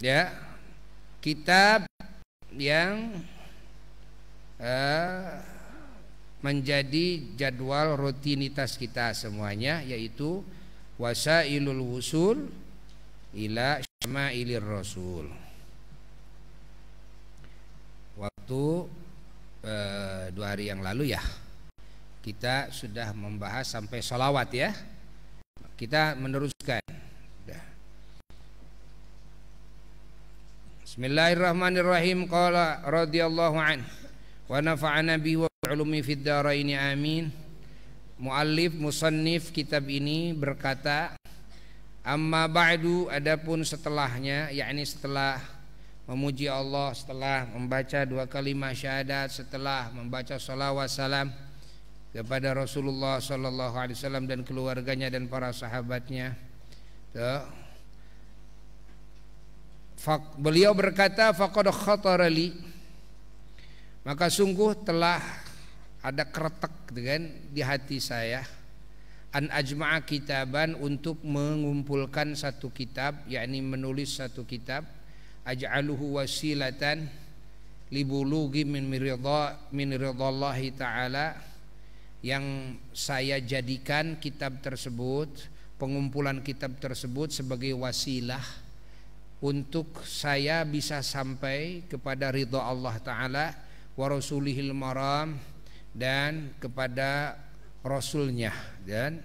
ya kitab yang uh, menjadi jadwal rutinitas kita semuanya yaitu wasailul wusul ila syama'ilir rasul waktu e, dua hari yang lalu ya kita sudah membahas sampai solawat ya kita meneruskan Bismillahirrahmanirrahim qala radhiyallahu an wa nafa'ana bi wa ulumi fid dharain amin. Muallif musannif kitab ini berkata amma ba'du adapun setelahnya yakni setelah memuji Allah setelah membaca dua kalimat syahadat setelah membaca salawat salam kepada Rasulullah sallallahu alaihi wasallam dan keluarganya dan para sahabatnya. Tuh. Beliau berkata faqad khatara Maka sungguh telah ada keretak dengan di hati saya an ajma'a kitaban untuk mengumpulkan satu kitab yakni menulis satu kitab aj'aluhu wasilatan libulugi min ridha min ridhallahi taala yang saya jadikan kitab tersebut pengumpulan kitab tersebut sebagai wasilah untuk saya bisa sampai kepada Ridho Allah taala wa rasulihil maram dan kepada rasulnya dan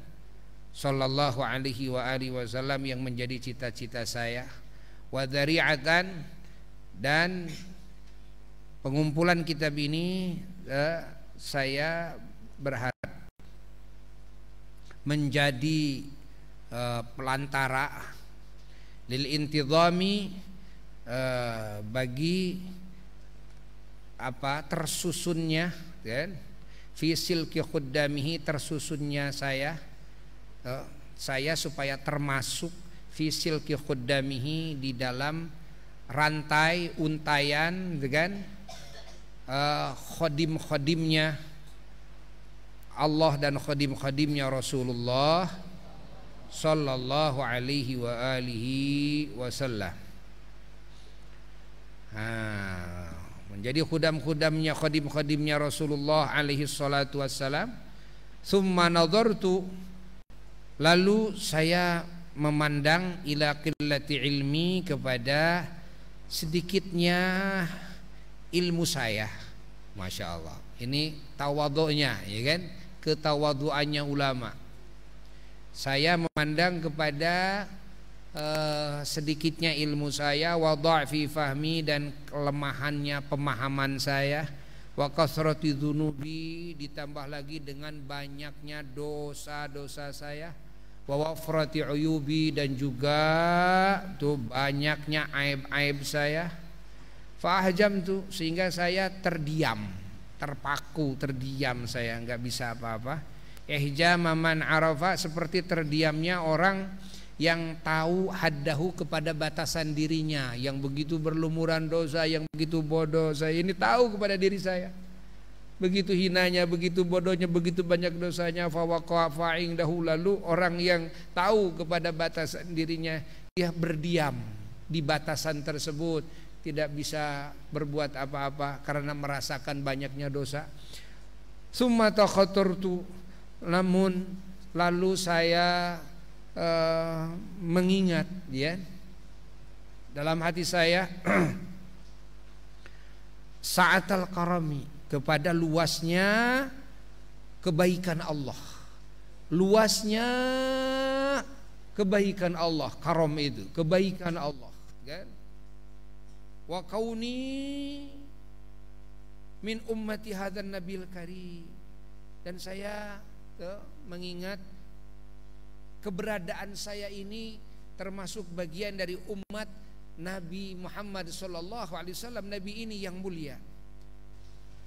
sallallahu alaihi wa alihi wasallam yang menjadi cita-cita saya wa dzari'atan dan pengumpulan kitab ini eh, saya berharap menjadi eh, pelantara lil intidami eh, bagi apa tersusunnya ya kan fisil kiyukudamihi tersusunnya saya eh, saya supaya termasuk fisil kiyukudamihi di dalam rantai untayan dengan gitu eh, khodim khodimnya Allah dan khodim khodimnya Rasulullah sallallahu alaihi wa alihi wasallam. Nah, menjadi khudam-khudamnya khadim-khadimnya Rasulullah alaihi salatu wassalam. Thumma nadartu lalu saya memandang ila qillati ilmi kepada sedikitnya ilmu saya Masya Allah ini tawadunya, ya kan ketawaduannya ulama saya memandang kepada uh, sedikitnya ilmu saya, fi fahmi dan kelemahannya pemahaman saya, wa kasrati dzunubi ditambah lagi dengan banyaknya dosa-dosa saya, wa wafrati uyubi dan juga tuh banyaknya aib-aib saya. Fahjam tuh sehingga saya terdiam, terpaku, terdiam saya nggak bisa apa-apa Ihja maman arafa seperti terdiamnya orang yang tahu haddahu kepada batasan dirinya yang begitu berlumuran dosa yang begitu bodoh saya ini tahu kepada diri saya begitu hinanya begitu bodohnya begitu banyak dosanya fawaqafaing dahulu lalu orang yang tahu kepada batasan dirinya dia berdiam di batasan tersebut tidak bisa berbuat apa-apa karena merasakan banyaknya dosa summa tu namun lalu saya uh, mengingat ya dalam hati saya saat al-karami kepada luasnya kebaikan Allah luasnya kebaikan Allah karom itu kebaikan Allah kan wa kauni min ummati hadan nabil karim dan saya mengingat keberadaan saya ini termasuk bagian dari umat Nabi Muhammad SAW, nabi ini yang mulia.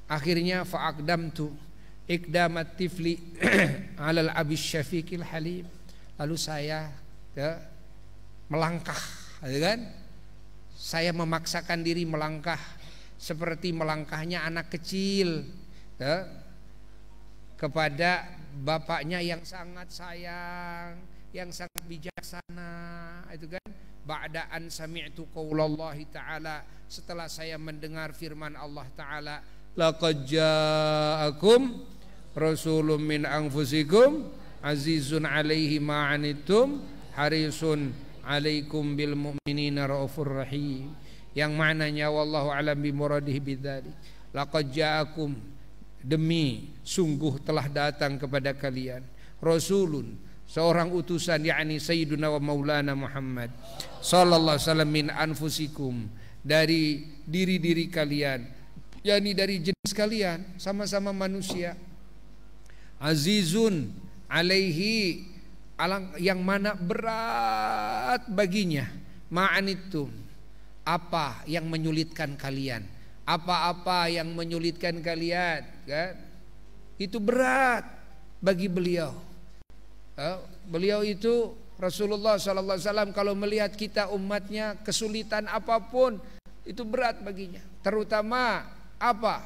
Akhirnya tu, ikdamat tifli alal abis syafiqil halim. Lalu saya ya, melangkah, ya kan? Saya memaksakan diri melangkah seperti melangkahnya anak kecil ya, kepada bapaknya yang sangat sayang, yang sangat bijaksana, itu kan. Ba'daan sami'tu qaulallahi ta'ala, setelah saya mendengar firman Allah taala, laqad ja'akum rasulun min anfusikum azizun 'alaihi ma'anitum, harisun 'alaikum bil mu'minina raufur rahim. Yang maknanya wallahu alam bi muradihi bidzalik. Laqad ja'akum demi sungguh telah datang kepada kalian rasulun seorang utusan yakni sayyiduna wa maulana Muhammad sallallahu alaihi wasallam min anfusikum dari diri-diri kalian yakni dari jenis kalian sama-sama manusia azizun alaihi alang yang mana berat baginya maanitum apa yang menyulitkan kalian apa-apa yang menyulitkan kalian kan itu berat bagi beliau eh, beliau itu Rasulullah SAW kalau melihat kita umatnya kesulitan apapun itu berat baginya terutama apa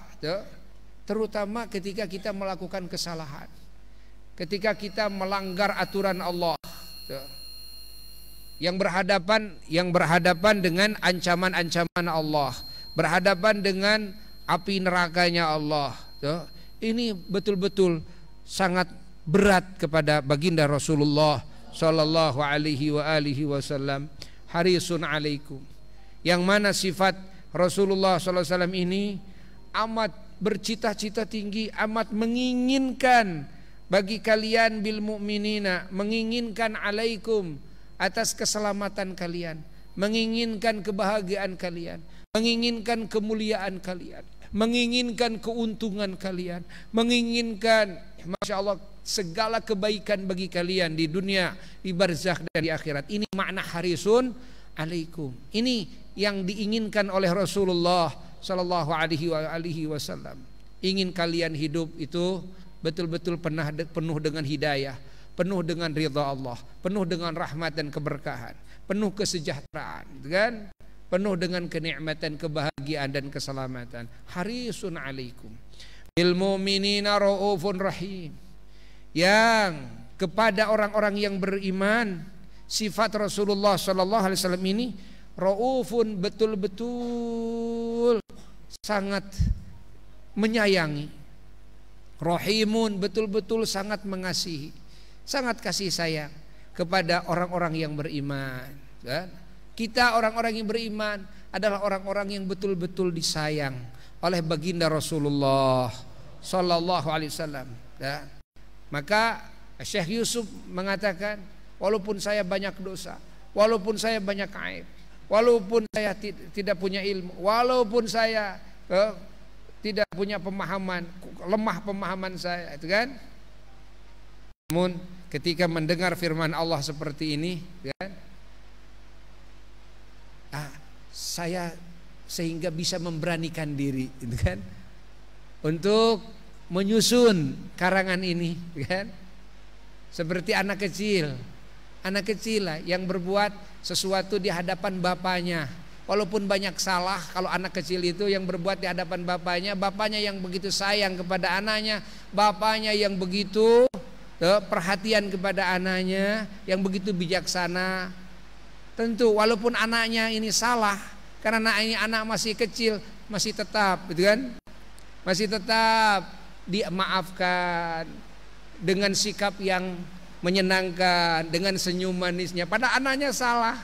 terutama ketika kita melakukan kesalahan ketika kita melanggar aturan Allah yang berhadapan yang berhadapan dengan ancaman-ancaman Allah berhadapan dengan api nerakanya Allah. Ya, ini betul-betul sangat berat kepada baginda Rasulullah sallallahu alaihi wa alihi wasallam. Harisun alaikum. Yang mana sifat Rasulullah sallallahu alaihi wasallam ini amat bercita-cita tinggi, amat menginginkan bagi kalian bil mukminina, menginginkan alaikum atas keselamatan kalian, menginginkan kebahagiaan kalian, menginginkan kemuliaan kalian, menginginkan keuntungan kalian, menginginkan Masya Allah segala kebaikan bagi kalian di dunia, di barzakh dan di akhirat. Ini makna harisun alaikum. Ini yang diinginkan oleh Rasulullah Shallallahu Alaihi Wasallam. Ingin kalian hidup itu betul-betul penuh dengan hidayah, penuh dengan ridha Allah, penuh dengan rahmat dan keberkahan, penuh kesejahteraan, kan? penuh dengan kenikmatan, kebahagiaan dan keselamatan. Harisun alaikum. Bil mu'minina raufun rahim. Yang kepada orang-orang yang beriman sifat Rasulullah sallallahu alaihi wasallam ini raufun betul-betul sangat menyayangi. Rahimun betul-betul sangat mengasihi, sangat kasih sayang kepada orang-orang yang beriman, kan? Kita orang-orang yang beriman adalah orang-orang yang betul-betul disayang oleh baginda Rasulullah Sallallahu Alaihi Wasallam. Ya. Maka Syekh Yusuf mengatakan, walaupun saya banyak dosa, walaupun saya banyak aib, walaupun saya tidak punya ilmu, walaupun saya eh, tidak punya pemahaman, lemah pemahaman saya, itu kan? Namun ketika mendengar firman Allah seperti ini, kan? saya sehingga bisa memberanikan diri gitu kan untuk menyusun karangan ini gitu kan seperti anak kecil anak kecil lah yang berbuat sesuatu di hadapan bapaknya walaupun banyak salah kalau anak kecil itu yang berbuat di hadapan bapaknya bapaknya yang begitu sayang kepada anaknya bapaknya yang begitu e, perhatian kepada anaknya yang begitu bijaksana tentu walaupun anaknya ini salah karena anaknya anak masih kecil masih tetap gitu kan masih tetap dimaafkan dengan sikap yang menyenangkan dengan senyum manisnya pada anaknya salah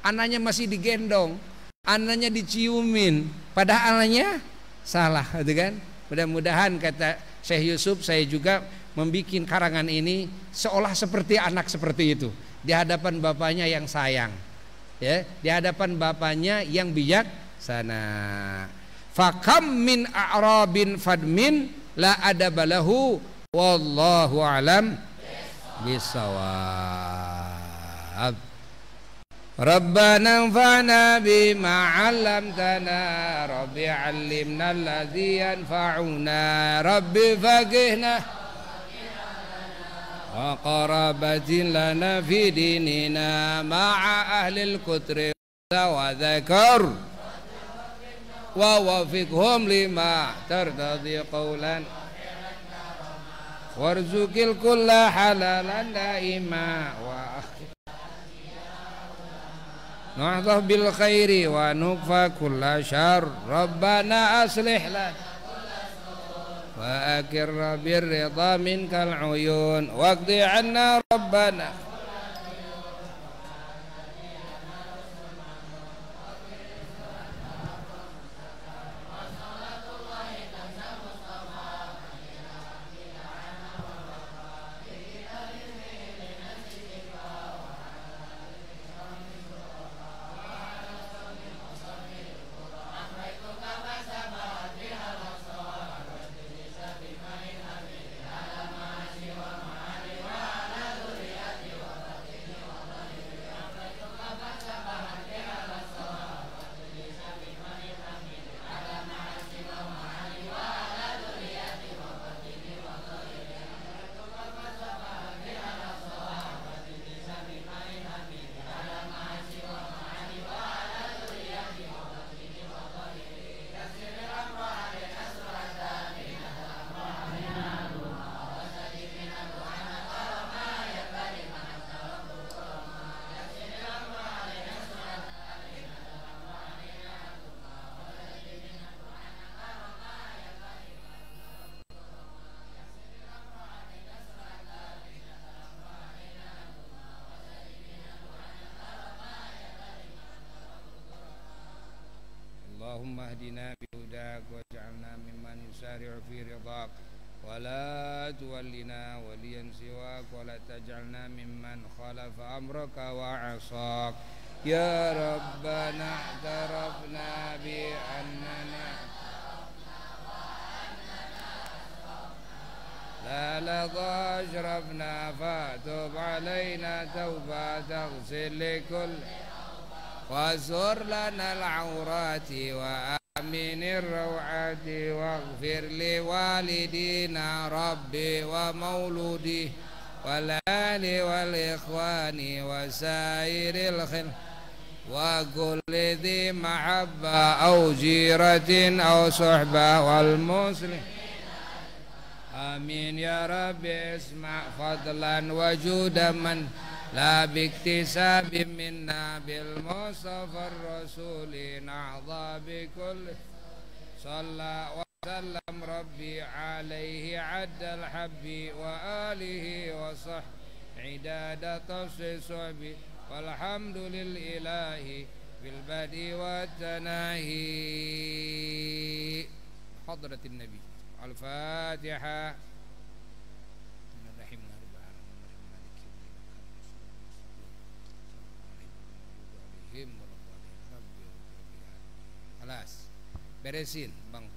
anaknya masih digendong anaknya diciumin pada anaknya salah gitu kan mudah-mudahan kata Syekh Yusuf saya juga membuat karangan ini seolah seperti anak seperti itu di hadapan bapaknya yang sayang ya di hadapan bapaknya yang bijak sana fakam min a'rabin fadmin la ada adabalahu wallahu alam bisawab Rabbana anfa'na bima 'allamtana Rabbi 'allimna alladhi yanfa'una Rabbi faqihna وقرابة لنا في ديننا مع أهل الكتر وذكر ووفقهم لما ترتضي قولا وارزق الكل حلالا دائما نحظى بالخير ونكفى كل شر ربنا أصلح لنا وأكر بالرضا منك العيون واقضي عنا ربنا اللهم اهدنا بهداك واجعلنا ممن يسارع في رضاك ولا تولنا وليا سواك ولا تجعلنا ممن خالف أمرك وعصاك يا ربنا اعترفنا بأننا لا لقى أشرفنا فاتوب علينا توبة تغسل لكل وزر لنا العورات وآمن الروعات واغفر لوالدينا ربي ومولودي والآل والإخوان وسائر الخلق وكل ذي محبة أو جيرة أو صحبة والمسلم آمين يا رب اسمع فضلا وجودا من لا باكتساب منا بالمصطفى الرسول نعظى بكل صلى وسلم ربي عليه عد الحب وآله وصحبه عداد طفل صعبي والحمد للإله بالبدء والتناهي حضرة النبي الفاتحة Alas, Beresin bang.